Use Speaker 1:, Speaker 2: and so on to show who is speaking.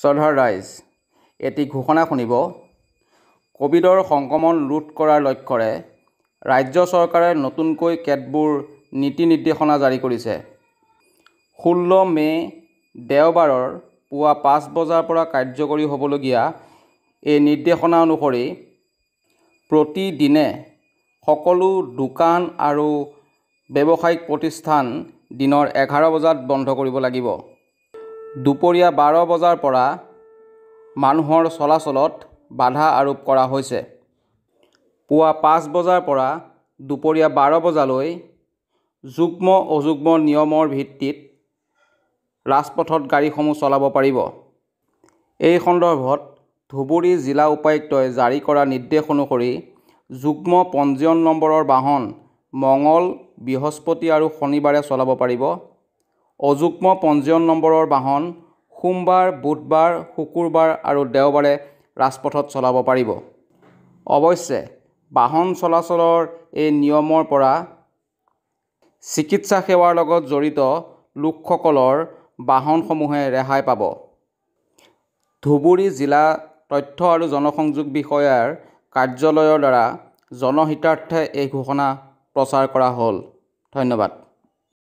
Speaker 1: শ্ৰদ্ধাৰ ৰাইজ এটি ঘোষণা শুনিব ক'ভিডৰ সংক্ৰমণ ৰোধ কৰাৰ লক্ষ্যৰে ৰাজ্য চৰকাৰে নতুনকৈ কেতবোৰ নীতি নিৰ্দেশনা জাৰি কৰিছে ষোল্ল মে' দেওবাৰৰ পুৱা পাঁচ বজাৰ পৰা কাৰ্যকৰী হ'বলগীয়া এই নিৰ্দেশনা অনুসৰি প্ৰতিদিনে সকলো দোকান আৰু ব্যৱসায়িক প্ৰতিষ্ঠান দিনৰ এঘাৰ বজাত বন্ধ কৰিব লাগিব দুপৰীয়া বাৰ বজাৰ পৰা মানুহৰ চলাচলত বাধা আৰোপ কৰা হৈছে পুৱা পাঁচ বজাৰ পৰা দুপৰীয়া বাৰ বজালৈ যুগ্ম অযুগ্ম নিয়মৰ ভিত্তিত ৰাজপথত গাড়ীসমূহ চলাব পাৰিব এই সন্দৰ্ভত ধুবুৰী জিলা উপায়ুক্তই জাৰি কৰা নিৰ্দেশ অনুসৰি যুগ্ম পঞ্জীয়ন নম্বৰৰ বাহন মঙল বৃহস্পতি আৰু শনিবাৰে চলাব পাৰিব অযুগ্ম পঞ্জীয়ন নম্বৰৰ বাহন সোমবাৰ বুধবাৰ শুকুৰবাৰ আৰু দেওবাৰে ৰাজপথত চলাব পাৰিব অৱশ্যে বাহন চলাচলৰ এই নিয়মৰ পৰা চিকিৎসা সেৱাৰ লগত জড়িত লোকসকলৰ বাহনসমূহে ৰেহাই পাব ধুবুৰী জিলা তথ্য আৰু জনসংযোগ বিষয়াৰ কাৰ্যালয়ৰ দ্বাৰা জনহিতাৰ্থে এই ঘোষণা প্ৰচাৰ কৰা হ'ল ধন্যবাদ